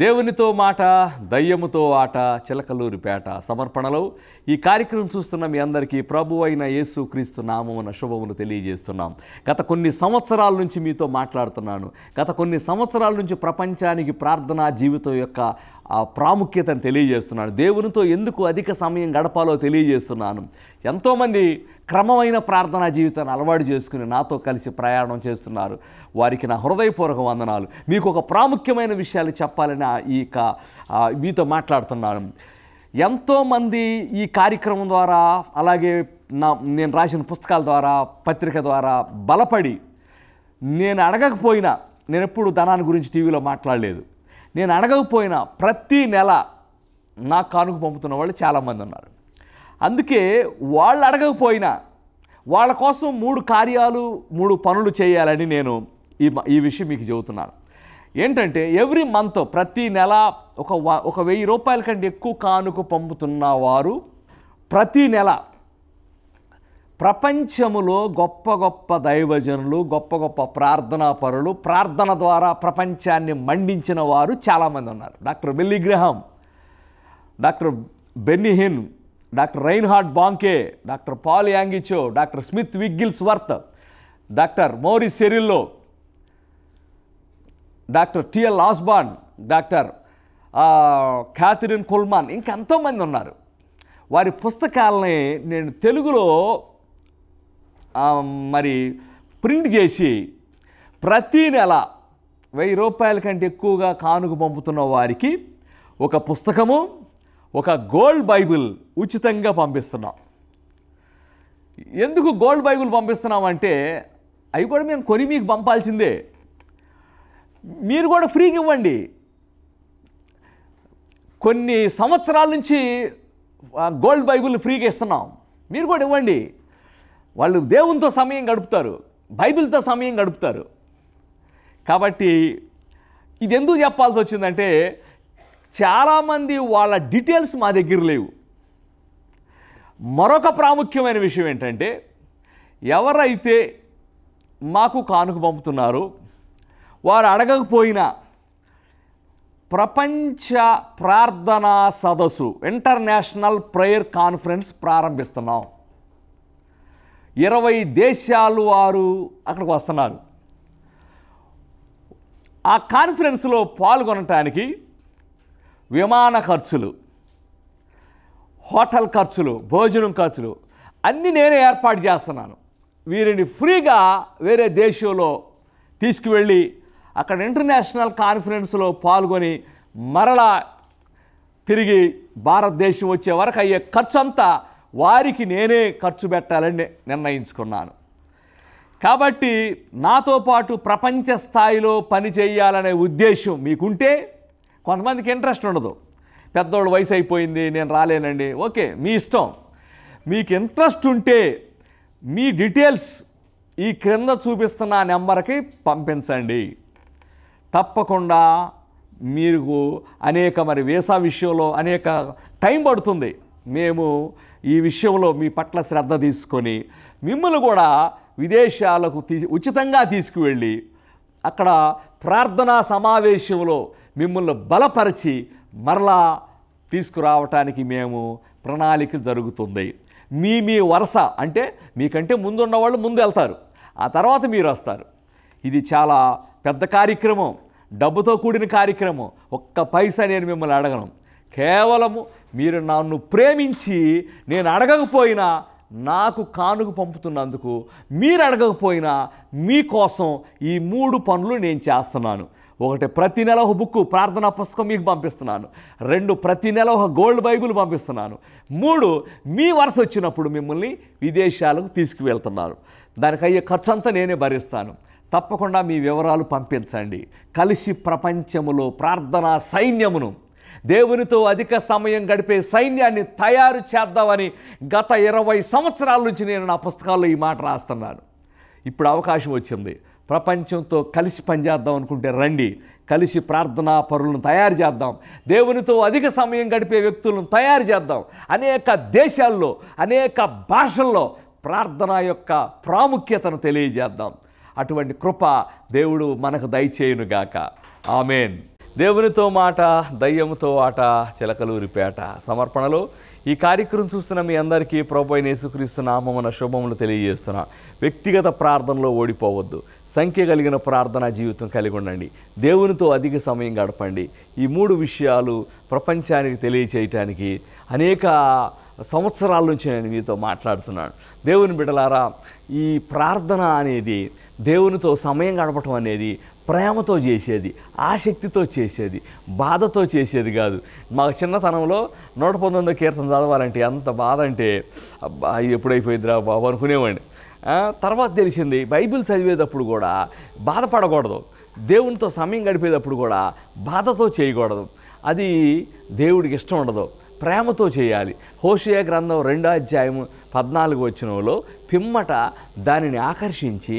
దేవునితో మాట దయ్యముతో ఆట చిలకలూరిపేట సమర్పణలో ఈ కార్యక్రమం చూస్తున్న మీ అందరికీ ప్రభు అయిన యేసు క్రీస్తు నామమున శుభమును తెలియజేస్తున్నాం గత కొన్ని సంవత్సరాల నుంచి మీతో మాట్లాడుతున్నాను గత కొన్ని సంవత్సరాల నుంచి ప్రపంచానికి ప్రార్థనా జీవితం యొక్క ప్రాముఖ్యతను తెలియజేస్తున్నాను దేవునితో ఎందుకు అధిక సమయం గడపాలో తెలియజేస్తున్నాను ఎంతోమంది క్రమమైన ప్రార్థనా జీవితాన్ని అలవాటు చేసుకుని నాతో కలిసి ప్రయాణం చేస్తున్నారు వారికి నా హృదయపూర్వక వందనాలు మీకు ఒక ప్రాముఖ్యమైన విషయాలు చెప్పాలని ఈ మీతో మాట్లాడుతున్నాను ఎంతోమంది ఈ కార్యక్రమం ద్వారా అలాగే నా నేను రాసిన పుస్తకాల ద్వారా పత్రిక ద్వారా బలపడి నేను అడగకపోయినా నేను ఎప్పుడు ధనాన్ని గురించి టీవీలో మాట్లాడలేదు నేను అడగకపోయినా ప్రతి నెల నా కానుక పంపుతున్న వాళ్ళు చాలామంది ఉన్నారు అందుకే వాళ్ళు అడగకపోయినా వాళ్ళ కోసం మూడు కార్యాలు మూడు పనులు చేయాలని నేను ఈ ఈ విషయం మీకు చెబుతున్నాను ఏంటంటే ఎవ్రీ మంత్ ప్రతి నెల ఒక ఒక వెయ్యి రూపాయల కంటే ఎక్కువ కానుక పంపుతున్న వారు ప్రతి నెల ప్రపంచములో గొప్ప గొప్ప దైవజనులు గొప్ప గొప్ప ప్రార్థనా పరులు ప్రార్థన ద్వారా ప్రపంచాన్ని మండించిన వారు చాలామంది ఉన్నారు doctor Billy Graham doctor Benny Hinn doctor Reinhard Bonnke doctor Paul Yonggi Cho doctor Smith Wigglesworth doctor Morris Cerullo doctor T L Osborn doctor Kathryn Kuhlman ఇంకా ఎంతోమంది ఉన్నారు వారి పుస్తకాలని నేను తెలుగులో మరి ప్రింట్ చేసి ప్రతీ నెల వెయ్యి రూపాయల కంటే ఎక్కువగా కానుక పంపుతున్న వారికి ఒక పుస్తకము ఒక గోల్డ్ బైబిల్ ఉచితంగా పంపిస్తున్నాం ఎందుకు గోల్డ్ బైబిల్ పంపిస్తున్నామంటే అవి కూడా మేము కొని మీకు పంపాల్సిందే మీరు కూడా ఫ్రీగా ఇవ్వండి కొన్ని సంవత్సరాల నుంచి గోల్డ్ బైబిల్ ఫ్రీగా ఇస్తున్నాం మీరు కూడా ఇవ్వండి వాళ్ళు దేవునితో సమయం గడుపుతారు బైబిల్తో సమయం గడుపుతారు కాబట్టి ఇది ఎందుకు చెప్పాల్సి వచ్చిందంటే చాలామంది వాళ్ళ డీటెయిల్స్ మా దగ్గర లేవు మరొక ప్రాముఖ్యమైన విషయం ఏంటంటే ఎవరైతే మాకు కానుక పంపుతున్నారో వారు అడగకపోయినా ప్రపంచ ప్రార్థనా సదస్సు ఇంటర్నేషనల్ ప్రేయర్ కాన్ఫరెన్స్ ప్రారంభిస్తున్నాం ఇరవై దేశాలు వారు అక్కడికి వస్తున్నారు ఆ కాన్ఫరెన్స్లో పాల్గొనటానికి విమాన ఖర్చులు హోటల్ ఖర్చులు భోజనం ఖర్చులు అన్నీ నేనే ఏర్పాటు చేస్తున్నాను వీరిని ఫ్రీగా వేరే దేశంలో తీసుకువెళ్ళి అక్కడ ఇంటర్నేషనల్ కాన్ఫరెన్స్లో పాల్గొని మరలా తిరిగి భారతదేశం వచ్చే వరకు అయ్యే ఖర్చు అంతా వారికి నేనే ఖర్చు పెట్టాలని నిర్ణయించుకున్నాను కాబట్టి నాతో పాటు ప్రపంచ స్థాయిలో పని చేయాలనే ఉద్దేశం మీకుంటే కొంతమందికి ఇంట్రెస్ట్ ఉండదు పెద్దోళ్ళు వయసు అయిపోయింది నేను రాలేనండి ఓకే మీ ఇష్టం మీకు ఇంట్రెస్ట్ ఉంటే మీ డీటెయిల్స్ ఈ క్రింద చూపిస్తున్న నెంబర్కి పంపించండి తప్పకుండా మీకు అనేక మరి వీసా విషయంలో అనేక టైం పడుతుంది మేము ఈ విషయంలో మీ పట్ల శ్రద్ధ తీసుకొని మిమ్మల్ని కూడా విదేశాలకు తీ ఉచితంగా తీసుకువెళ్ళి అక్కడ ప్రార్థనా సమావేశంలో మిమ్మల్ని బలపరిచి మరలా తీసుకురావటానికి మేము ప్రణాళిక జరుగుతుంది మీ మీ వరుస అంటే మీకంటే ముందున్న వాళ్ళు ముందు వెళ్తారు ఆ తర్వాత మీరు వస్తారు ఇది చాలా పెద్ద కార్యక్రమం డబ్బుతో కూడిన కార్యక్రమం ఒక్క పైసా నేను మిమ్మల్ని అడగను కేవలము మీరు నన్ను ప్రేమించి నేను అడగకపోయినా నాకు కానుకు పంపుతున్నందుకు మీరు అడగకపోయినా మీకోసం ఈ మూడు పనులు నేను చేస్తున్నాను ఒకటి ప్రతి నెల ఒక బుక్ ప్రార్థనా పుస్తకం మీకు పంపిస్తున్నాను రెండు ప్రతి నెల ఒక గోల్డ్ బైబిల్ పంపిస్తున్నాను మూడు మీ వరుస వచ్చినప్పుడు మిమ్మల్ని విదేశాలకు తీసుకువెళ్తున్నారు దానికి అయ్యే ఖర్చంతా నేనే భరిస్తాను తప్పకుండా మీ వివరాలు పంపించండి కలిసి ప్రపంచములో ప్రార్థనా సైన్యమును దేవునితో అధిక సమయం గడిపే సైన్యాన్ని తయారు చేద్దామని గత ఇరవై సంవత్సరాల నుంచి నేను నా పుస్తకాల్లో ఈ మాట రాస్తున్నాను ఇప్పుడు అవకాశం వచ్చింది ప్రపంచంతో కలిసి పనిచేద్దాం అనుకుంటే రండి కలిసి ప్రార్థనా పరులను తయారు చేద్దాం దేవునితో అధిక సమయం గడిపే వ్యక్తులను తయారు చేద్దాం అనేక దేశాల్లో అనేక భాషల్లో ప్రార్థన యొక్క ప్రాముఖ్యతను తెలియజేద్దాం అటువంటి కృప దేవుడు మనకు దయచేయునుగాక ఆమెన్ దేవునితో మాట దయ్యముతో ఆట చిలకలూరిపేట సమర్పణలో ఈ కార్యక్రమం చూస్తున్న మీ అందరికీ ప్రభుత్వ నేసుక్రీస్తు నామమున శుభములు తెలియజేస్తున్నా వ్యక్తిగత ప్రార్థనలో ఓడిపోవద్దు సంఖ్య కలిగిన ప్రార్థనా జీవితం కలిగి ఉండండి దేవునితో అధిక సమయం గడపండి ఈ మూడు విషయాలు ప్రపంచానికి తెలియచేయటానికి అనేక సంవత్సరాల నుంచి నేను మీతో మాట్లాడుతున్నాను దేవుని బిడలారా ఈ ప్రార్థన అనేది దేవునితో సమయం గడపటం అనేది ప్రేమతో చేసేది ఆసక్తితో చేసేది బాధతో చేసేది కాదు మాకు చిన్నతనంలో నూట పంతొమ్మిదో కీర్తన చదవాలంటే ఎంత బాధ అంటే అబ్బా ఎప్పుడైపోయిందిరా బాబు అనుకునేవాడిని తర్వాత తెలిసింది బైబిల్ చదివేటప్పుడు కూడా బాధపడకూడదు దేవునితో సమయం గడిపేటప్పుడు కూడా బాధతో చేయకూడదు అది దేవుడికి ఇష్టం ఉండదు ప్రేమతో చేయాలి హోషయ గ్రంథం రెండో అధ్యాయం పద్నాలుగు వచ్చినలో పిమ్మట దానిని ఆకర్షించి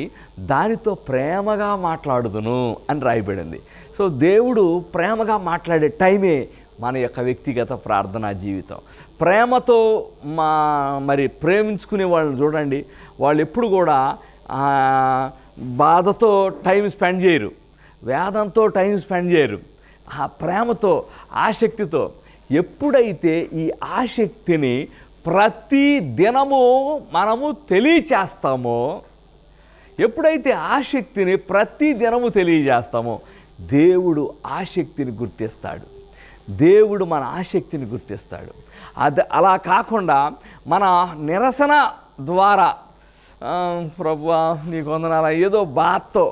దానితో ప్రేమగా మాట్లాడుదును అని రాయబడింది సో దేవుడు ప్రేమగా మాట్లాడే టైమే మన యొక్క వ్యక్తిగత ప్రార్థనా జీవితం ప్రేమతో మా మరి ప్రేమించుకునే వాళ్ళని చూడండి వాళ్ళు ఎప్పుడు కూడా బాధతో టైం స్పెండ్ చేయరు వేదంతో టైం స్పెండ్ చేయరు ఆ ప్రేమతో ఆసక్తితో ఎప్పుడైతే ఈ ఆసక్తిని ప్రతి దినము మనము తెలియచేస్తామో ఎప్పుడైతే ఆసక్తిని ప్రతి దినము తెలియజేస్తామో దేవుడు ఆసక్తిని గుర్తిస్తాడు దేవుడు మన ఆసక్తిని గుర్తిస్తాడు అది అలా కాకుండా మన నిరసన ద్వారా ప్రభు నీకు వందనాల ఏదో బాధతో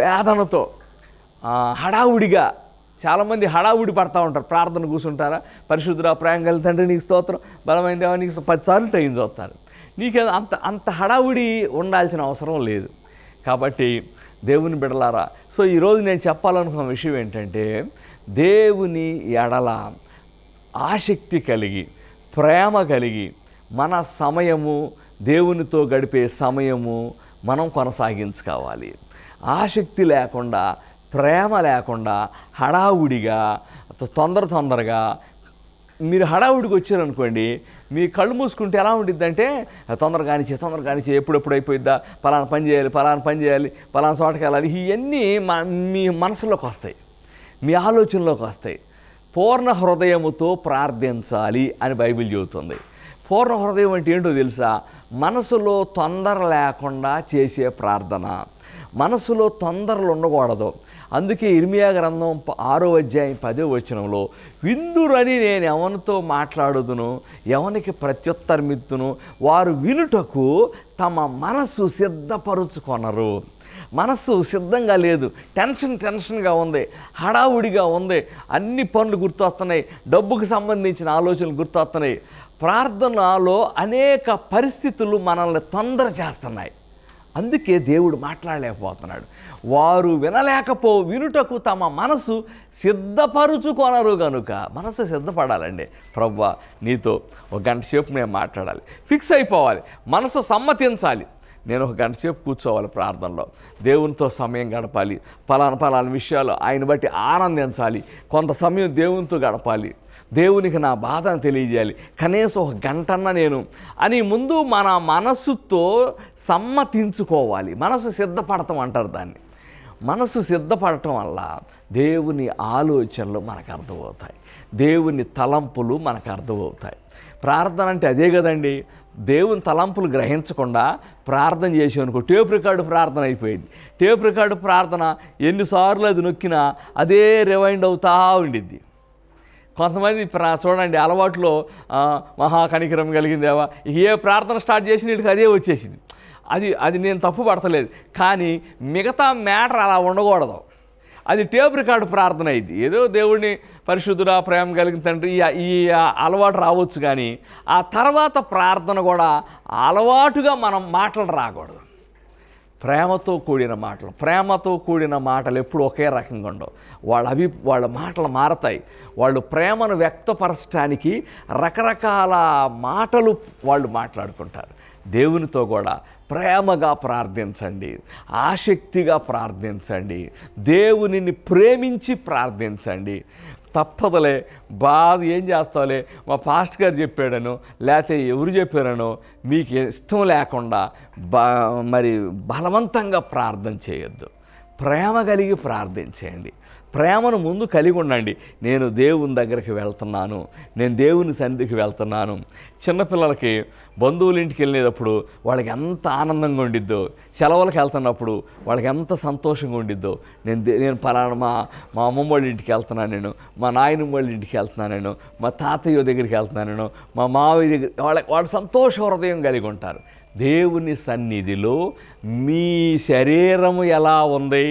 వేదనతో హడావుడిగా చాలామంది హడావుడి పడతా ఉంటారు ప్రార్థన కూర్చుంటారా పరిశుద్ధురా ప్రాంగల తండ్రి నీకు స్తోత్రం బలమైన దేవా నీకు పదిసార్లు టైం చదువుతారు నీకే అంత అంత హడావుడి ఉండాల్సిన అవసరం లేదు కాబట్టి దేవుని బిడలారా సో ఈరోజు నేను చెప్పాలనుకున్న విషయం ఏంటంటే దేవుని ఎడల ఆసక్తి కలిగి ప్రేమ కలిగి మన సమయము దేవునితో గడిపే సమయము మనం కొనసాగించుకోవాలి ఆసక్తి లేకుండా ప్రేమ లేకుండా హడావుడిగా తొందర తొందరగా మీరు హడావుడికి వచ్చారనుకోండి మీ కళ్ళు మూసుకుంటే ఎలా అంటే తొందర కానిచ్చే తొందర కానిచ్చే ఎప్పుడెప్పుడు అయిపోయిద్దా పలానా పని చేయాలి పలానా పని చేయాలి పలానా చోటకి వెళ్ళాలి ఇవన్నీ మా మీ మనసులోకి వస్తాయి మీ ఆలోచనలోకి వస్తాయి పూర్ణ హృదయముతో ప్రార్థించాలి అని బైబిల్ చెబుతుంది పూర్ణ హృదయం అంటే ఏంటో తెలుసా మనసులో తొందర లేకుండా చేసే ప్రార్థన మనసులో తొందరలు ఉండకూడదు అందుకే ఇర్మియా గ్రంథం ఆరో అధ్యాయం పదో వచనంలో విందురని నేను ఎవరితో మాట్లాడుదును ఎవనికి ప్రత్యుత్తరమిత్తును వారు వినుటకు తమ మనసు సిద్ధపరుచుకొనరు మనస్సు సిద్ధంగా లేదు టెన్షన్ టెన్షన్గా ఉంది హడావుడిగా ఉంది అన్ని పనులు గుర్తొస్తున్నాయి డబ్బుకు సంబంధించిన ఆలోచనలు గుర్తొస్తున్నాయి ప్రార్థనలో అనేక పరిస్థితులు మనల్ని తొందర చేస్తున్నాయి అందుకే దేవుడు మాట్లాడలేకపోతున్నాడు వారు వినలేకపో వినుటకు తమ మనసు సిద్ధపరుచుకొనరు కనుక మనసు సిద్ధపడాలండి ప్రవ్వ నీతో ఒక గంట సేపు మేము మాట్లాడాలి ఫిక్స్ అయిపోవాలి మనసు సమ్మతించాలి నేను ఒక గంట సేపు కూర్చోవాలి ప్రార్థనలో దేవునితో సమయం గడపాలి ఫలాన ఫలాన విషయాలు ఆయన బట్టి ఆనందించాలి కొంత సమయం దేవునితో గడపాలి దేవునికి నా బాధను తెలియజేయాలి కనీసం ఒక గంటన్న నేను అని ముందు మన మనస్సుతో సమ్మతించుకోవాలి మనసు సిద్ధపడటం అంటారు దాన్ని మనసు సిద్ధపడటం వల్ల దేవుని ఆలోచనలు మనకు అర్థమవుతాయి దేవుని తలంపులు మనకు అర్థమవుతాయి ప్రార్థన అంటే అదే కదండి దేవుని తలంపులు గ్రహించకుండా ప్రార్థన చేసామనుకో టేప్ రికార్డు ప్రార్థన అయిపోయింది టేప్ రికార్డు ప్రార్థన ఎన్నిసార్లు అది నొక్కినా అదే రివైండ్ అవుతా ఉండిద్ది కొంతమంది ప్రా చూడండి అలవాట్లో మహాకనికరం కలిగిందేవా ఏ ప్రార్థన స్టార్ట్ చేసి నీటికి అదే వచ్చేసింది అది అది నేను తప్పు పడతలేదు కానీ మిగతా మ్యాటర్ అలా ఉండకూడదు అది టేప్ రికార్డు ప్రార్థన అయింది ఏదో దేవుడిని పరిశుద్ధుడా ప్రేమ కలిగిన తండ్రి ఈ అలవాటు రావచ్చు కానీ ఆ తర్వాత ప్రార్థన కూడా అలవాటుగా మనం మాటలు రాకూడదు ప్రేమతో కూడిన మాటలు ప్రేమతో కూడిన మాటలు ఎప్పుడు ఒకే రకంగా ఉండవు వాళ్ళ అభి వాళ్ళ మాటలు మారతాయి వాళ్ళు ప్రేమను వ్యక్తపరచడానికి రకరకాల మాటలు వాళ్ళు మాట్లాడుకుంటారు దేవునితో కూడా ప్రేమగా ప్రార్థించండి ఆసక్తిగా ప్రార్థించండి దేవునిని ప్రేమించి ప్రార్థించండి తప్పదులే బాధ ఏం చేస్తావులే మా పాస్ట్ గారు చెప్పాడను లేకపోతే ఎవరు చెప్పారనో మీకు ఇష్టం లేకుండా బా మరి బలవంతంగా ప్రార్థన చేయొద్దు ప్రేమ కలిగి ప్రార్థించేయండి ప్రేమను ముందు కలిగి ఉండండి నేను దేవుని దగ్గరికి వెళ్తున్నాను నేను దేవుని సన్నిధికి వెళ్తున్నాను చిన్నపిల్లలకి బంధువుల ఇంటికి వెళ్ళేటప్పుడు వాళ్ళకి ఎంత ఆనందంగా ఉండిద్దో సెలవులకు వెళ్తున్నప్పుడు వాళ్ళకి ఎంత సంతోషంగా ఉండిద్దో నేను నేను పలానా మా మా అమ్మమ్మ వాళ్ళ ఇంటికి వెళ్తున్నాను నేను మా నాయనమ్మ వాళ్ళ ఇంటికి వెళ్తున్నాను నేను మా తాతయ్య దగ్గరికి వెళ్తున్నాను నేను మా మావయ్య దగ్గర వాళ్ళ వాళ్ళు సంతోష హృదయం కలిగి ఉంటారు దేవుని సన్నిధిలో మీ శరీరము ఎలా ఉంది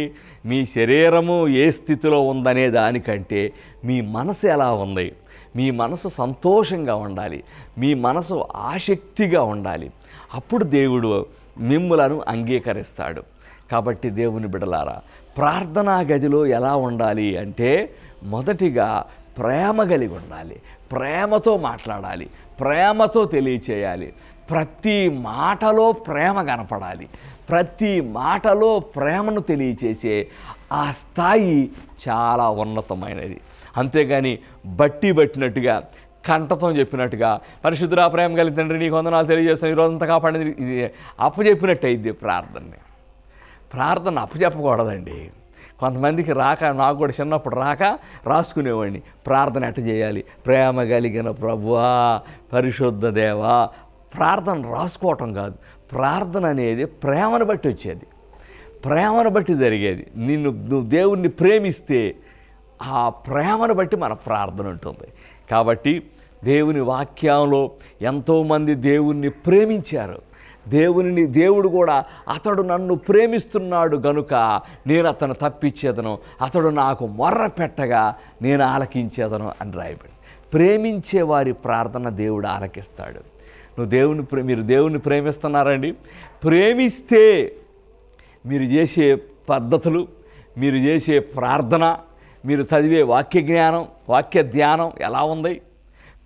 మీ శరీరము ఏ స్థితిలో ఉందనే దానికంటే మీ మనసు ఎలా ఉంది మీ మనసు సంతోషంగా ఉండాలి మీ మనసు ఆసక్తిగా ఉండాలి అప్పుడు దేవుడు మిమ్ములను అంగీకరిస్తాడు కాబట్టి దేవుని బిడలారా ప్రార్థనా గదిలో ఎలా ఉండాలి అంటే మొదటిగా ప్రేమ కలిగి ఉండాలి ప్రేమతో మాట్లాడాలి ప్రేమతో తెలియచేయాలి ప్రతి మాటలో ప్రేమ కనపడాలి ప్రతి మాటలో ప్రేమను తెలియచేసే ఆ స్థాయి చాలా ఉన్నతమైనది అంతేగాని బట్టి పట్టినట్టుగా కంఠతం చెప్పినట్టుగా పరిశుద్ధురా ప్రేమ కలిగి తండ్రి నీకు వందనాలు తెలియజేస్తాను ఈరోజు అంతా కాపాడింది ఇది అప్పచెప్పినట్టు అయింది ప్రార్థనని ప్రార్థన అప్పచెప్పకూడదండి కొంతమందికి రాక నాకు కూడా చిన్నప్పుడు రాక రాసుకునేవాడిని ప్రార్థన ఎట్ట చేయాలి ప్రేమ కలిగిన ప్రభువా పరిశుద్ధ దేవా ప్రార్థన రాసుకోవటం కాదు ప్రార్థన అనేది ప్రేమను బట్టి వచ్చేది ప్రేమను బట్టి జరిగేది నిన్ను నువ్వు దేవుణ్ణి ప్రేమిస్తే ఆ ప్రేమను బట్టి మన ప్రార్థన ఉంటుంది కాబట్టి దేవుని వాక్యంలో ఎంతోమంది దేవుణ్ణి ప్రేమించారు దేవుని దేవుడు కూడా అతడు నన్ను ప్రేమిస్తున్నాడు గనుక నేను అతను తప్పించేదను అతడు నాకు మొర్ర పెట్టగా నేను ఆలకించేదను అని రాయబడి ప్రేమించే వారి ప్రార్థన దేవుడు ఆలకిస్తాడు నువ్వు దేవుని మీరు దేవుని ప్రేమిస్తున్నారండి ప్రేమిస్తే మీరు చేసే పద్ధతులు మీరు చేసే ప్రార్థన మీరు చదివే వాక్య జ్ఞానం వాక్య ధ్యానం ఎలా ఉంది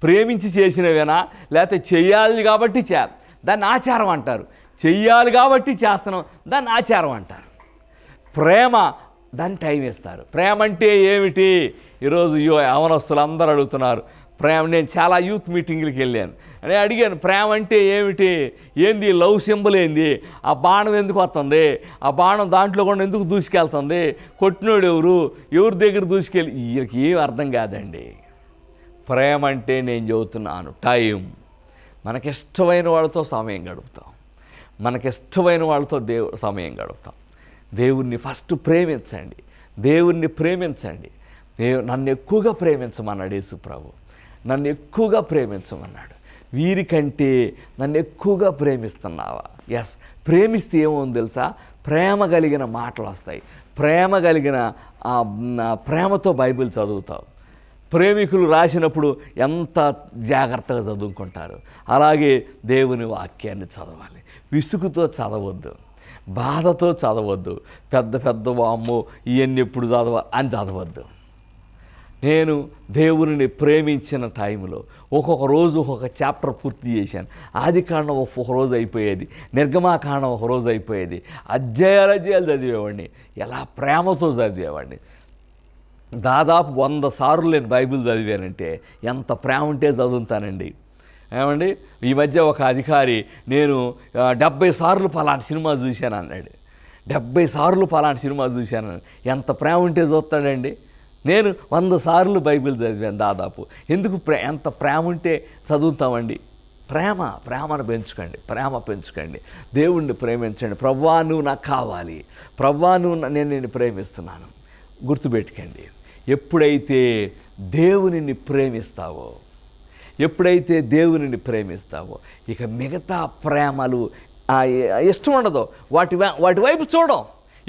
ప్రేమించి చేసినవేనా లేకపోతే చేయాలి కాబట్టి చే దాన్ని ఆచారం అంటారు చెయ్యాలి కాబట్టి చేస్తున్నాం దాన్ని ఆచారం అంటారు ప్రేమ దాన్ని టైం ఇస్తారు ప్రేమ అంటే ఏమిటి ఈరోజు యో యవనస్తులు అందరూ అడుగుతున్నారు ప్రేమ నేను చాలా యూత్ మీటింగ్లకి వెళ్ళాను అని అడిగాను ప్రేమ అంటే ఏమిటి ఏంది లవ్ సింబల్ ఏంది ఆ బాణం ఎందుకు వస్తుంది ఆ బాణం దాంట్లో కూడా ఎందుకు దూసుకెళ్తుంది కొట్టినోడు ఎవరు ఎవరి దగ్గర దూసుకెళ్ళి వీళ్ళకి ఏం అర్థం కాదండి ప్రేమ అంటే నేను చెబుతున్నాను టైం మనకిష్టమైన వాళ్ళతో సమయం గడుపుతాం మనకిష్టమైన వాళ్ళతో దేవు సమయం గడుపుతాం దేవుణ్ణి ఫస్ట్ ప్రేమించండి దేవుణ్ణి ప్రేమించండి దేవు నన్ను ఎక్కువగా ప్రేమించమన్నాడు యేసుప్రభు ప్రభు నన్ను ఎక్కువగా ప్రేమించమన్నాడు వీరికంటే నన్ను ఎక్కువగా ప్రేమిస్తున్నావా ఎస్ ప్రేమిస్తే ఏమో తెలుసా ప్రేమ కలిగిన మాటలు వస్తాయి ప్రేమ కలిగిన ప్రేమతో బైబిల్ చదువుతావు ప్రేమికులు రాసినప్పుడు ఎంత జాగ్రత్తగా చదువుకుంటారు అలాగే దేవుని వాక్యాన్ని చదవాలి విసుగుతో చదవద్దు బాధతో చదవద్దు పెద్ద పెద్ద వామ్ము ఇవన్నీ ఎప్పుడు చదవ అని చదవద్దు నేను దేవుని ప్రేమించిన టైంలో ఒక్కొక్క రోజు ఒక్కొక్క చాప్టర్ పూర్తి చేశాను ఆది కాండం ఒక్కొక్క రోజు అయిపోయేది నిర్గమా కాండం ఒక రోజు అయిపోయేది అధ్యాయాల అధ్యాయాలు చదివేవాడిని ఎలా ప్రేమతో చదివేవాడిని దాదాపు వంద సార్లు నేను బైబిల్ చదివానంటే ఎంత ప్రేమ ఉంటే చదువుతానండి ఏమండి ఈ మధ్య ఒక అధికారి నేను డెబ్బై సార్లు పలానా సినిమా చూశాను అన్నాడు డెబ్బై సార్లు పలానా సినిమా చూశాను ఎంత ప్రేమ ఉంటే చూస్తాడండి నేను వంద సార్లు బైబిల్ చదివాను దాదాపు ఎందుకు ప్రే ఎంత ప్రేమ ఉంటే చదువుతామండి ప్రేమ ప్రేమను పెంచుకోండి ప్రేమ పెంచుకోండి దేవుణ్ణి ప్రేమించండి ప్రవ్వా నువ్వు నాకు కావాలి ప్రవ్వా నువ్వు నేను నేను ప్రేమిస్తున్నాను గుర్తుపెట్టుకోండి ఎప్పుడైతే దేవునిని ప్రేమిస్తావో ఎప్పుడైతే దేవునిని ప్రేమిస్తావో ఇక మిగతా ప్రేమలు ఇష్టం ఉండదు వాటి వాటి వైపు చూడం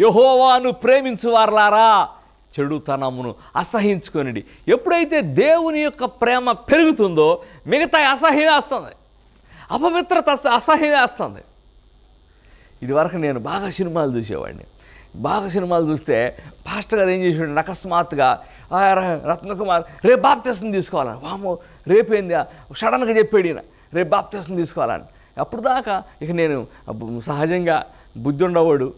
యహోవాను వారలారా చెడుతనమును అసహించుకొనిడి ఎప్పుడైతే దేవుని యొక్క ప్రేమ పెరుగుతుందో మిగతా అసహ్యమేస్తుంది అపవిత్రత అసహ్యమేస్తుంది ఇదివరకు నేను బాగా సినిమాలు చూసేవాడిని బాగా సినిమాలు చూస్తే పాస్టర్ గారు ఏం చేసేవాడిని అకస్మాత్తుగా రత్నకుమార్ రేపు బాప్టిస్ట్ని తీసుకోవాలని వాము రేపేంది సడన్గా చెప్పాడు ఈయన రేపు బాప్టిస్ట్ని తీసుకోవాలని అప్పుడు దాకా ఇక నేను సహజంగా బుద్ధి ఉండవాడు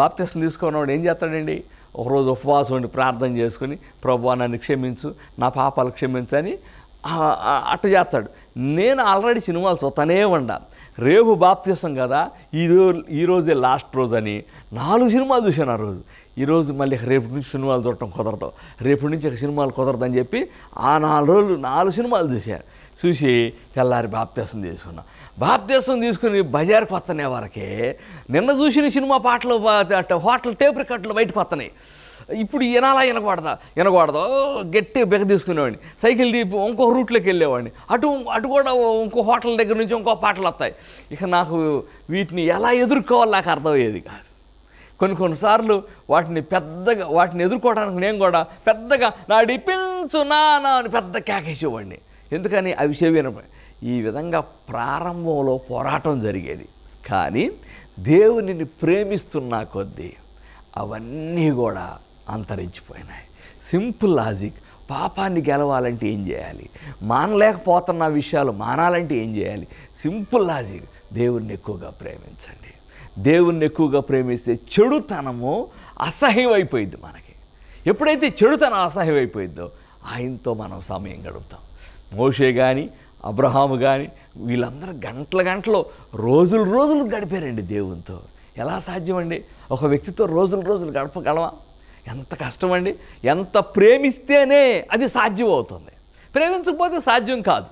బాప్టిస్ట్ని తీసుకున్నవాడు ఏం చేస్తాడండి ఒకరోజు ఉపవాసం ఉండి ప్రార్థన చేసుకుని ప్రభు నన్ను క్షమించు నా పాపాలు క్షమించని అట్ట చేస్తాడు నేను ఆల్రెడీ సినిమాలు చూస్తానే ఉండ రేపు బాప్తీసం కదా ఈరోజు ఈరోజే లాస్ట్ రోజు అని నాలుగు సినిమాలు చూశాను ఆ రోజు ఈరోజు మళ్ళీ రేపు నుంచి సినిమాలు చూడటం కుదరదు రేపు నుంచి సినిమాలు కుదరదని చెప్పి ఆ నాలుగు రోజులు నాలుగు సినిమాలు చూశాను చూసి తెల్లారి బాప్తేసం తీసుకున్నాం బాప్తేసం తీసుకుని బజార్కి పత్తనే వరకే నిన్న చూసిన సినిమా పాటలు హోటల్ టేప్ రికార్డులు బయట వస్తున్నాయి ఇప్పుడు వినాలా వినకూడదా వినకూడదు గట్టి బెగ తీసుకునేవాడిని సైకిల్ తీపి ఇంకో రూట్లోకి వెళ్ళేవాడిని అటు అటు కూడా ఇంకో హోటల్ దగ్గర నుంచి ఇంకో పాటలు వస్తాయి ఇక నాకు వీటిని ఎలా ఎదుర్కోవాలి నాకు అర్థమయ్యేది కాదు కొన్ని కొన్నిసార్లు వాటిని పెద్దగా వాటిని ఎదుర్కోవడానికి నేను కూడా పెద్దగా నాడి పెంచు నా అని పెద్ద కేకేసేవాడిని ఎందుకని అవిసేవి ఈ విధంగా ప్రారంభంలో పోరాటం జరిగేది కానీ దేవునిని ప్రేమిస్తున్న కొద్దీ అవన్నీ కూడా అంతరించిపోయినాయి సింపుల్ లాజిక్ పాపాన్ని గెలవాలంటే ఏం చేయాలి మానలేకపోతున్న విషయాలు మానాలంటే ఏం చేయాలి సింపుల్ లాజిక్ దేవుణ్ణి ఎక్కువగా ప్రేమించండి దేవుణ్ణి ఎక్కువగా ప్రేమిస్తే చెడుతనము అసహ్యమైపోయింది మనకి ఎప్పుడైతే చెడుతనం అసహ్యమైపోయిందో ఆయనతో మనం సమయం గడుపుతాం మోషే కానీ అబ్రహాము కానీ వీళ్ళందరూ గంటల గంటలు రోజులు రోజులు గడిపారండి దేవునితో ఎలా సాధ్యమండి ఒక వ్యక్తితో రోజులు రోజులు గడపగలవా ఎంత కష్టమండి ఎంత ప్రేమిస్తేనే అది సాధ్యం అవుతుంది ప్రేమించకపోతే సాధ్యం కాదు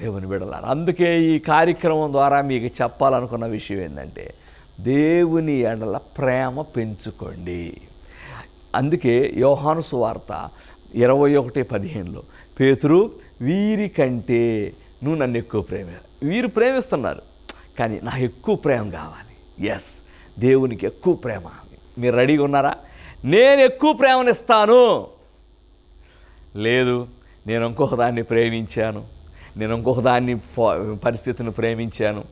దేవుని బిడలారు అందుకే ఈ కార్యక్రమం ద్వారా మీకు చెప్పాలనుకున్న విషయం ఏంటంటే దేవుని ఎడల ప్రేమ పెంచుకోండి అందుకే యోహానుసు సువార్త ఇరవై ఒకటి పదిహేనులో పేతురు వీరికంటే నువ్వు నన్ను ఎక్కువ ప్రేమ వీరు ప్రేమిస్తున్నారు కానీ నాకు ఎక్కువ ప్రేమ కావాలి ఎస్ దేవునికి ఎక్కువ ప్రేమ మీరు రెడీగా ఉన్నారా నేను ఎక్కువ ప్రేమనిస్తాను లేదు నేను ఇంకొక దాన్ని ప్రేమించాను నేను ఇంకొక దాన్ని పరిస్థితిని ప్రేమించాను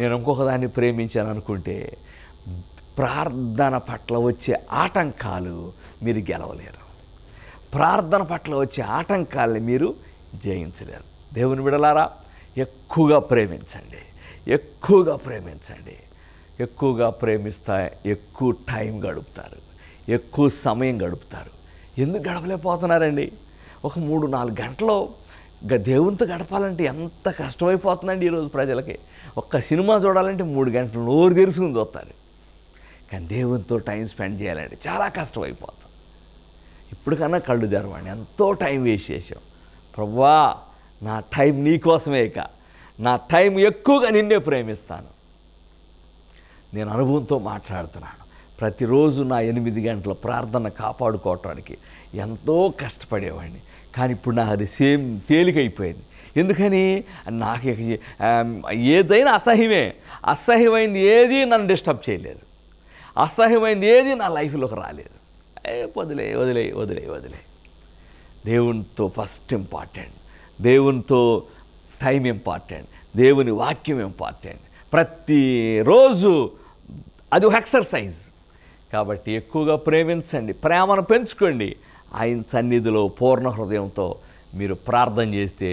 నేను ఇంకొక దాన్ని ప్రేమించాను అనుకుంటే ప్రార్థన పట్ల వచ్చే ఆటంకాలు మీరు గెలవలేరు ప్రార్థన పట్ల వచ్చే ఆటంకాల్ని మీరు జయించలేరు దేవుని విడలారా ఎక్కువగా ప్రేమించండి ఎక్కువగా ప్రేమించండి ఎక్కువగా ప్రేమిస్తా ఎక్కువ టైం గడుపుతారు ఎక్కువ సమయం గడుపుతారు ఎందుకు గడపలేకపోతున్నారండి ఒక మూడు నాలుగు గంటలు దేవునితో గడపాలంటే ఎంత కష్టమైపోతుందండి ఈరోజు ప్రజలకి ఒక్క సినిమా చూడాలంటే మూడు గంటలు నోరు తెరుచుకుని చూస్తారు కానీ దేవునితో టైం స్పెండ్ చేయాలంటే చాలా కష్టమైపోతుంది ఇప్పటికన్నా కళ్ళు తెరవండి ఎంతో టైం వేస్ట్ చేసాం ప్రవ్వా నా టైం నీకోసమే ఇక నా టైం ఎక్కువగా నిన్నే ప్రేమిస్తాను నేను అనుభవంతో మాట్లాడుతున్నాను ప్రతిరోజు నా ఎనిమిది గంటల ప్రార్థన కాపాడుకోవటానికి ఎంతో కష్టపడేవాడిని కానీ ఇప్పుడు నాకు అది సేమ్ తేలికైపోయింది ఎందుకని నాకు ఏదైనా అసహ్యమే అసహ్యమైంది ఏది నన్ను డిస్టర్బ్ చేయలేదు అసహ్యమైంది ఏది నా లైఫ్లోకి రాలేదు వదిలే వదిలే వదిలే వదిలే దేవునితో ఫస్ట్ ఇంపార్టెంట్ దేవునితో టైం ఇంపార్టెంట్ దేవుని వాక్యం ఇంపార్టెంట్ ప్రతిరోజు అది ఒక ఎక్సర్సైజ్ కాబట్టి ఎక్కువగా ప్రేమించండి ప్రేమను పెంచుకోండి ఆయన సన్నిధిలో పూర్ణ హృదయంతో మీరు ప్రార్థన చేస్తే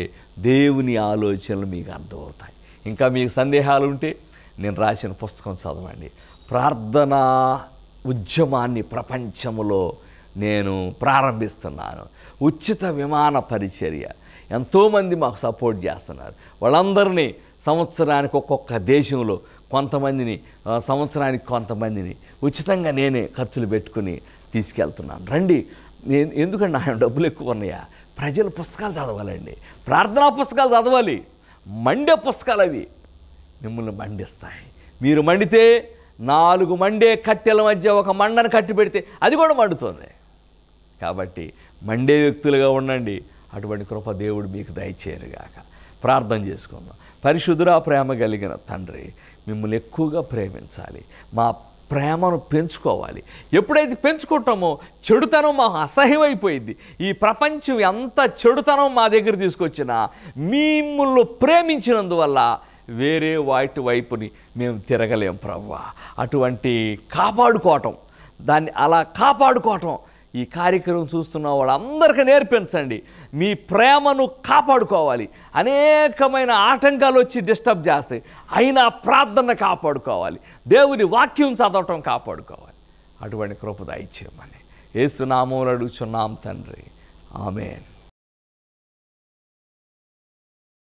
దేవుని ఆలోచనలు మీకు అర్థమవుతాయి ఇంకా మీకు సందేహాలు ఉంటే నేను రాసిన పుస్తకం చదవండి ప్రార్థనా ఉద్యమాన్ని ప్రపంచంలో నేను ప్రారంభిస్తున్నాను ఉచిత విమాన పరిచర్య ఎంతోమంది మాకు సపోర్ట్ చేస్తున్నారు వాళ్ళందరినీ సంవత్సరానికి ఒక్కొక్క దేశంలో కొంతమందిని సంవత్సరానికి కొంతమందిని ఉచితంగా నేనే ఖర్చులు పెట్టుకుని తీసుకెళ్తున్నాను రండి నేను ఎందుకంటే ఆయన డబ్బులు ఎక్కువ ఉన్నాయా ప్రజలు పుస్తకాలు చదవాలండి ప్రార్థనా పుస్తకాలు చదవాలి మండే పుస్తకాలు అవి మిమ్మల్ని మండిస్తాయి మీరు మండితే నాలుగు మండే కట్టెల మధ్య ఒక మండను కట్టి పెడితే అది కూడా మండుతుంది కాబట్టి మండే వ్యక్తులుగా ఉండండి అటువంటి కృప దేవుడు మీకు దయచేయనుగాక ప్రార్థన చేసుకుందాం పరిశుద్ధురా ప్రేమ కలిగిన తండ్రి మిమ్మల్ని ఎక్కువగా ప్రేమించాలి మా ప్రేమను పెంచుకోవాలి ఎప్పుడైతే పెంచుకుంటామో చెడుతనం మాకు అసహ్యమైపోయింది ఈ ప్రపంచం ఎంత చెడుతనం మా దగ్గర తీసుకొచ్చినా మిమ్మల్ని ప్రేమించినందువల్ల వేరే వాటి వైపుని మేము తిరగలేం ప్రవ్వా అటువంటి కాపాడుకోవటం దాన్ని అలా కాపాడుకోవటం ఈ కార్యక్రమం చూస్తున్న వాళ్ళందరికీ నేర్పించండి మీ ప్రేమను కాపాడుకోవాలి అనేకమైన ఆటంకాలు వచ్చి డిస్టర్బ్ చేస్తాయి అయినా ప్రార్థన కాపాడుకోవాలి దేవుని వాక్యం చదవటం కాపాడుకోవాలి అటువంటి కృపద ఇచ్చేయమని ఏసునామూలు అడుగుచున్నాం తండ్రి ఆమెన్